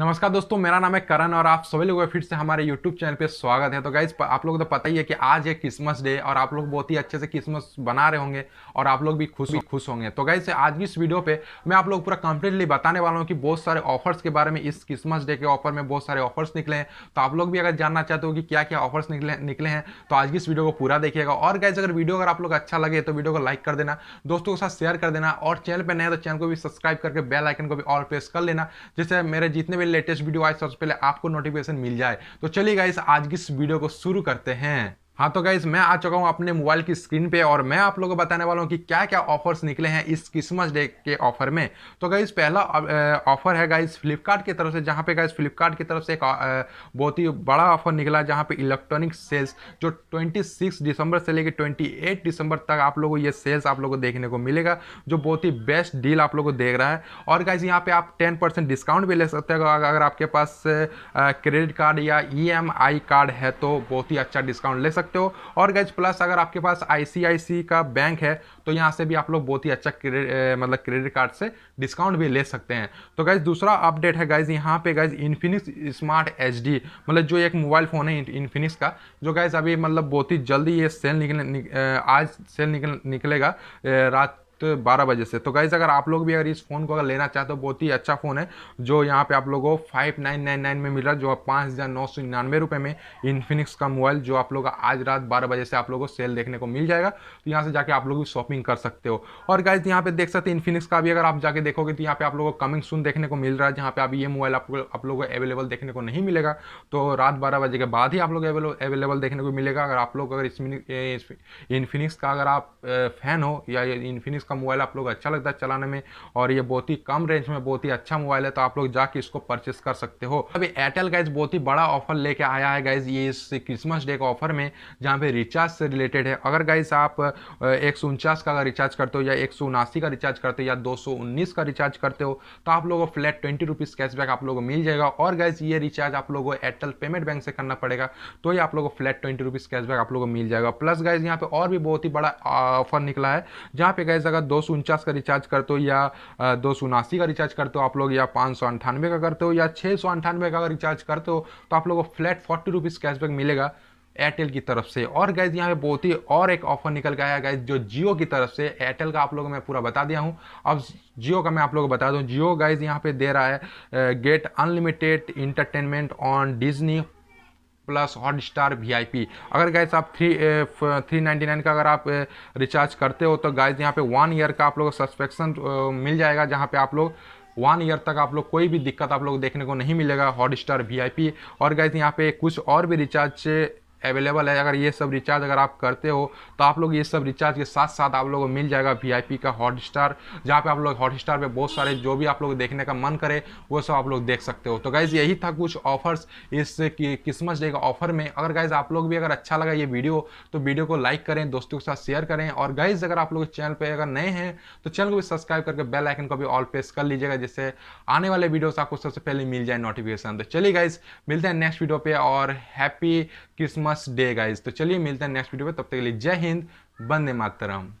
नमस्कार दोस्तों मेरा नाम है करण और आप सभी लोगों का फिर से हमारे यूट्यूब चैनल पे स्वागत है तो गाइज आप लोग तो पता ही है कि आज है क्रिसमस डे और आप लोग बहुत ही अच्छे से क्रिसमस बना रहे होंगे और आप लोग भी खुश खुश होंगे तो गाइज आज की इस वीडियो पे मैं आप लोग पूरा कंप्लीटली बताने वाला हूँ कि बहुत सारे ऑफर्स के बारे में इस क्रिसमस डे के ऑफर में बहुत सारे ऑफर्स निकले हैं तो आप लोग भी अगर जानना चाहते हो कि क्या क्या ऑफर्स निकले निकले हैं तो आज की इस वीडियो को पूरा देखिएगा और गाइज अगर वीडियो अगर आप लोग अच्छा लगे तो वीडियो को लाइक कर देना दोस्तों के साथ शेयर कर देना और चैनल पर नए तो चैनल को भी सब्सक्राइब करके बेल आइकन को भी और प्रेस कर लेना जिससे मेरे जितने भी लेटेस्ट वीडियो आए सबसे पहले आपको नोटिफिकेशन मिल जाए तो चलिए गाइस आज की इस वीडियो को शुरू करते हैं हाँ तो गाइज मैं आ चुका हूँ अपने मोबाइल की स्क्रीन पे और मैं आप लोगों को बताने वाला हूँ कि क्या क्या ऑफर्स निकले हैं इस क्रिसमस डे के ऑफर में तो गाइज पहला ऑफर है गाइज फ्लिपकार्ट की तरफ से जहाँ पे गाइज फ्लिपकार्ट की तरफ से एक बहुत ही बड़ा ऑफर निकला जहाँ पे इलेक्ट्रॉनिक सेल्स जो 26 दिसंबर से लेकर 28 दिसंबर तक आप लोगों को ये सेल्स आप लोग को देखने को मिलेगा जो बहुत ही बेस्ट डील आप लोग को देख रहा है और गाइज यहाँ पर आप टेन डिस्काउंट भी ले सकते हो अगर आपके पास क्रेडिट कार्ड या ई e कार्ड है तो बहुत ही अच्छा डिस्काउंट ले सकते सकते हो और गैज प्लस अगर आपके पास आई का बैंक है तो यहाँ से भी आप लोग बहुत ही अच्छा मतलब क्रेडिट कार्ड से डिस्काउंट भी ले सकते हैं तो गैज दूसरा अपडेट है गैज यहाँ पे गैज इन्फिनिक्स स्मार्ट एच मतलब जो एक मोबाइल फ़ोन है इन्फिनिक्स का जो गैज अभी मतलब बहुत ही जल्दी ये सेल निकले आज सेल निकल निकलेगा रात तो बारह बजे से तो गाइज़ अगर आप लोग भी अगर इस फ़ोन को अगर लेना चाहते हो बहुत ही अच्छा फ़ोन है जो यहाँ पे आप लोगों को फाइव नाइन नाइन नाइन में मिल रहा है जो पाँच हज़ार नौ सौ निन्यानवे रुपये में इन्फिनिक्स का मोबाइल जो आप लोग आज रात बारह बजे से आप लोगों को सेल देखने को मिल जाएगा तो यहाँ से जाके आप लोग भी शॉपिंग कर सकते हो और गाइज यहाँ पे देख सकते हैं इन्फिनिक्स का भी अगर आप जाके देखोगे तो यहाँ पे आप लोगों को कमिंग सुन देखने को मिल रहा है जहाँ पे अभी ये मोबाइल आप लोगों को अवेलेबल देखने को नहीं मिलेगा तो रात बारह बजे के बाद ही आप लोग अवेलेबल देखने को मिलेगा अगर आप लोग अगर इन्फिनिक्स का अगर आप फैन हो या इन्फिनिक्स इसका मोबाइल आप लोग अच्छा लगता है चलाने में और ये बहुत ही कम रेंज में बहुत ही अच्छा मोबाइल है तो आप लोग जाके इसको परचेस कर सकते हो अभी एयरटेल गाइज बहुत ही बड़ा ऑफर लेके आया है गाइज ये इस क्रिसमस डे के ऑफर में जहाँ पे रिचार्ज से रिलेटेड है अगर गाइज आप एक का अगर रिचार्ज करते हो या एक का रिचार्ज करते हो या दो का रिचार्ज करते हो तो आप लोगों को फ्लैट ट्वेंटी रुपीज़ कैशबैक आप लोगों को मिल जाएगा और गाइज ये रिचार्ज आप लोगों को एयरटेल पेमेंट बैंक से करना पड़ेगा तो ये आप लोगों को फ्लैट ट्वेंटी रुपीज़ कैशबैक आप लोगों को मिल जाएगा प्लस गाइज यहाँ पे और भी बहुत ही बड़ा ऑफर निकला है जहाँ पे गाइज अगर अगर दो का रिचार्ज करते हो या दो का रिचार्ज करते हो आप लोग या पाँच का करते हो या छः का अगर रिचार्ज करते हो तो आप लोगों को फ्लैट फोर्टी रुपीज़ कैशबैक मिलेगा एयरटेल की तरफ से और गैस यहाँ पे बहुत ही और एक ऑफर निकल गया है गैस जो जियो की तरफ से एयरटेल का आप लोगों को मैं पूरा बता दिया हूँ अब जियो का मैं आप लोगों को बता दूँ जियो गैस यहाँ पे दे रहा है get unlimited entertainment on Disney plus Hotstar V अगर गैस आप थ्री थ्री नाइन्टी नाइन का अगर आप रिचार्ज करते हो तो गैस यहाँ पे वन ईयर का आप लोग सस्पेक्शन मिल जाएगा जहाँ पे आप लोग वन ईयर तक आप लोग कोई भी दिक्कत आप लोग देखने को नहीं मिलेगा हॉट स्टार वी और गैस यहाँ पे कुछ और भी रिचार्ज अवेलेबल है अगर ये सब रिचार्ज अगर आप करते हो तो आप लोग ये सब रिचार्ज के साथ साथ आप लोगों को मिल जाएगा वीआईपी का हॉट स्टार जहाँ पे आप लोग हॉट स्टार पर बहुत सारे जो भी आप लोग देखने का मन करे वो सब आप लोग देख सकते हो तो गाइज यही था कुछ ऑफर्स इस क्रिसमस डे का ऑफर में अगर गाइज आप लोग भी अगर अच्छा लगा ये वीडियो तो वीडियो को लाइक करें दोस्तों के साथ शेयर करें और गाइज अगर आप लोग चैनल पर अगर नए हैं तो चैनल को भी सब्सक्राइब करके बेल आइकन को भी ऑल प्रेस कर लीजिएगा जिससे आने वाले वीडियोस आपको सबसे पहले मिल जाए नोटिफिकेशन तो चलिए गाइज मिलते हैं नेक्स्ट वीडियो पे और happy Christmas must day guys तो चलिए मिलते हैं नेक्स्ट वीडियो में तब तक के लिए जय हिंद बंदे मातरम